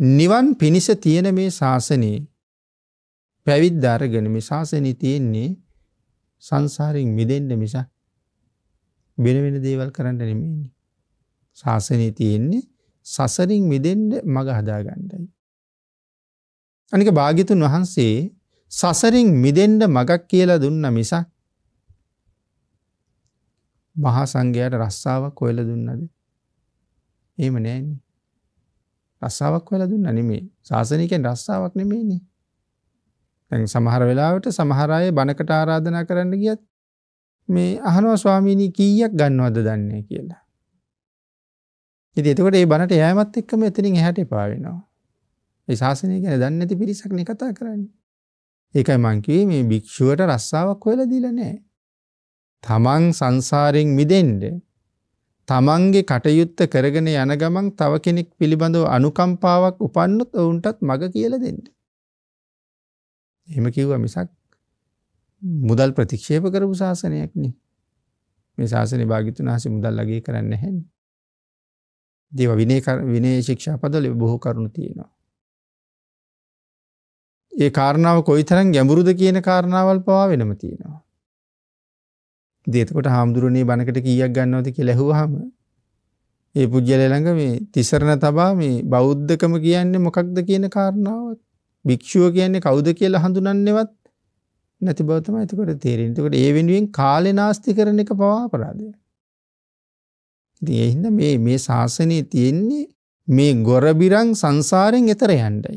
නිවන් පිණිස තියෙන මේ ශාසනයේ පැවිද්ද අරගෙන මේ ශාසනයේ තියෙන්නේ සංසාරයෙන් මිදෙන්න මිසක් වෙන වෙන දේවල් කරන්න නෙමෙයි. ශාසනයේ තියෙන්නේ සසරින් මිදෙන්න මඟ හදාගන්නයි. අනික භාග්‍යතුන් වහන්සේ සසරින් මිදෙන්න මඟක් කියලා දුන්න මිසක් මහා සංඝයාට රස්සාවක් හොයලා දුන්නද? එහෙම නෑනේ. රස්සාාවක් වෙලා දුන්න නෙමේ ශාසනයකෙන් රස්සාාවක් නෙමේනි. තැන් සමහර වෙලාවට සමහරය බණකට ආරාධනා කරන්න ගියත් මේ අහනුව ස්වාමීණී කීයක් ගන්නවද දන්නේ කියලා. ඉති එතකට ඒ බණට යෑමත් එක්කම එතනින් එහැට පාවෙනවා. ඒ ශාසනය ගැන දන්න ඇති පිරිසක්න කතා කරන්න. ඒකයි මංකිවේ මේ භික්‍ෂුවට රස්සාාවක් හොල දීල නෑ. තමන් සංසාරෙන් මිදෙන්ඩ තමන්ගේ කටයුත්ත කරගෙන යන ගමන් තව කෙනෙක් පිළිබඳව අනුකම්පාවක් උපන්නොත් ඔවුන්ටත් මග කියලා දෙන්න. එහෙම කිව්වා මිසක් මුදල් ප්‍රතික්ෂේප කරපු ශාසනයක් නේ. මේ ශාසනය භාගිතුන් වහන්සේ මුදල් අගේ කරන්නේ නැහැ. දේව විනය විනය ශික්ෂාපදවල බොහෝ කරුණු තියෙනවා. ඒ කාරණාව කොයිතරම් ගැඹුරුද කියන කාරණාවල් පවා වෙනම තියෙනවා. දේතකොට හාමුදුරුවනේ බණකට කීයක් ගන්නවද කියලා ඇහුවාම ඒ පුජ්‍යල ළඟ මේ තිසරණ තබා මේ බෞද්ධකම කියන්නේ මොකක්ද කියන කාරණාවත් භික්ෂුව කියන්නේ කවුද කියලා හඳුනන්නේවත් නැති බව තමයි එතකොට තේරෙන්නේ. එතකොට ඒ වෙනුවෙන් කාලේ නාස්ති කරන එක පවා අපරාධය. ඉතින් ඒ හින්දා මේ මේ ශාසනයේ තියෙන්නේ මේ ගොරබිරන් සංසාරෙන් එතර යන්නයි.